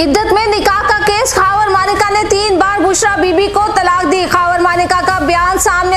इद्दत में निकाह का केस खावर मानिका ने तीन बार बुशरा बीबी को तलाक दी खावर मानिका का बयान सामने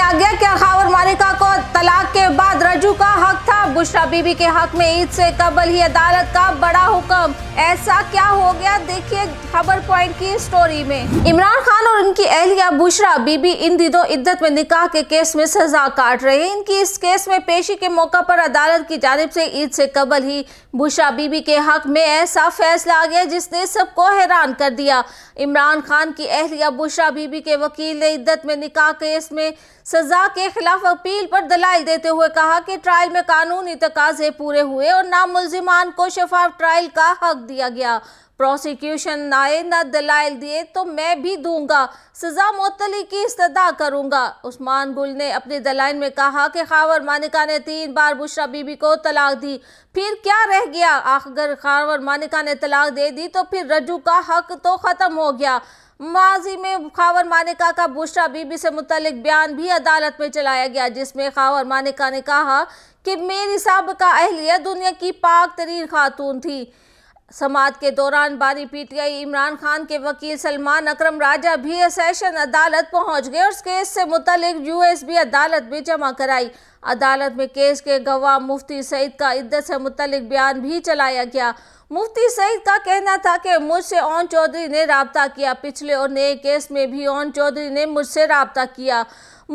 बुशरा बीबी के हक में ईद से कबल ही अदालत का बड़ा हुक्म ऐसा क्या हो गया देखिए खबर पॉइंट की स्टोरी में इमरान खान और उनकी अहलिया बुशरा बीबी इन दिनों इद्दत में निकाह के केस में सजा काट रहे हैं इनकी इस केस में पेशी के मौका पर अदालत की जानब से ईद से कबल ही बुशरा बीबी के हक में ऐसा फैसला आ गया जिसने सबको हैरान कर दिया इमरान खान की अहलिया बुशरा बीबी के वकील ने इद्दत में निकाह केस में सजा के खिलाफ अपील पर दलाल देते हुए कहा कि ट्रायल में कानूनी तकाजे पूरे हुए और नाम मुलजिमान को शफाफ ट्रायल का हक दिया गया प्रोसिक्यूशन आए ना दलाइल दिए तो मैं भी दूंगा सज़ा मतली की इस्तः करूंगा उस्मान गुल ने अपने दलाइल में कहा कि खावर मानिका ने तीन बार बुशरा बीबी को तलाक दी फिर क्या रह गया आखिर खावर मानिका ने तलाक दे दी तो फिर रजू का हक तो ख़त्म हो गया माजी में खावर मानिका का बुशरा बीबी से मुतलिक बयान भी अदालत में चलाया गया जिसमें खावर मानिका ने कहा कि मेरी सबका अहलियत दुनिया की पाक तरीन खातून थी समात के दौरान बारी पीटीआई इमरान खान के वकील सलमान अकरम राजा भी सेशन अदालत पहुंच गए और केस से मुतलिक यूएसबी अदालत में जमा कराई अदालत में केस के गवाह मुफ्ती सईद का इद्दत से मुतलिक बयान भी चलाया गया मुफ्ती सईद का कहना था कि मुझसे ओन चौधरी ने रबता किया पिछले और नए केस में भी ओन चौधरी ने मुझसे रबता किया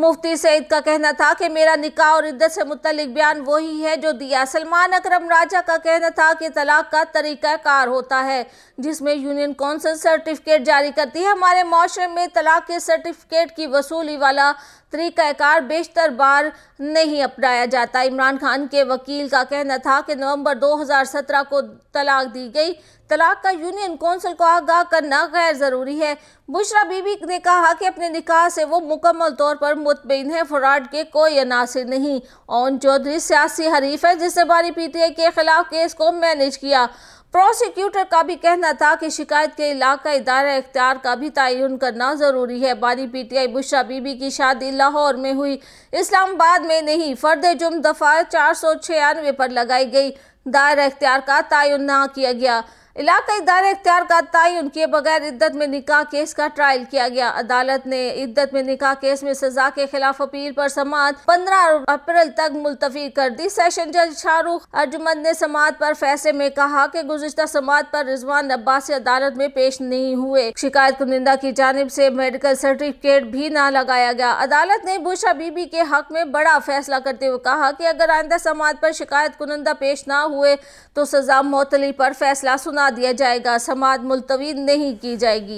मुफ्ती सईद का कहना था कि मेरा निकाह और इद्दत से मुतलिक बयान वही है जो दिया सलमान अकरम राजा का कहना था कि तलाक का तरीका कार होता है जिसमें यूनियन काउंसिल सर्टिफिकेट जारी करती है हमारे माशरे में तलाक के सर्टिफिकेट की वसूली वाला तरीकाकार बेशतर बार नहीं अपनाया जाता इमरान खान के वकील का कहना था कि नवंबर 2017 को तलाक दी गई तलाक का यूनियन कौंसिल को आगाह करना गैर ज़रूरी है बुशरा बीबी ने कहा कि अपने निकाह से वो मुकम्मल तौर पर मुतमिन है फ्रॉड के कोई अनासर नहीं ओन चौधरी सियासी हरीफ है जिसने बारी पीटीए के खिलाफ केस को मैनेज किया प्रोसिक्यूटर का भी कहना था कि शिकायत के इलाका इदारा इख्तियार का भी तयन करना ज़रूरी है बारी पीटीआई बुशरा बीबी की शादी लाहौर में हुई इस्लामाबाद में नहीं फर्द जुम दफ़ा चार सौ छियानवे पर लगाई गई दायरा इख्तियार का तयन ना किया गया इलाका इदारे अख्तियार का तयन किए बगैर इद्दत में निकाह केस का ट्रायल किया गया अदालत ने इद्दत में निकाह केस में सजा के खिलाफ अपील पर समात 15 अप्रैल तक मुलतवी कर दी सेशन जज शाहरुख अर्जुमंद ने समात पर फैसले में कहा कि गुजशत समात पर रिजवान अब्बास अदालत में पेश नहीं हुए शिकायत कुनिंदा की जानब से मेडिकल सर्टिफिकेट भी न लगाया गया अदालत ने बुशा बीबी के हक में बड़ा फैसला करते हुए कहा की अगर आइंदा समात पर शिकायत कुनिंदा पेश न हुए तो सजा मोतली पर फैसला सुना भगा दिया जाएगा समाज मुलतवी नहीं की जाएगी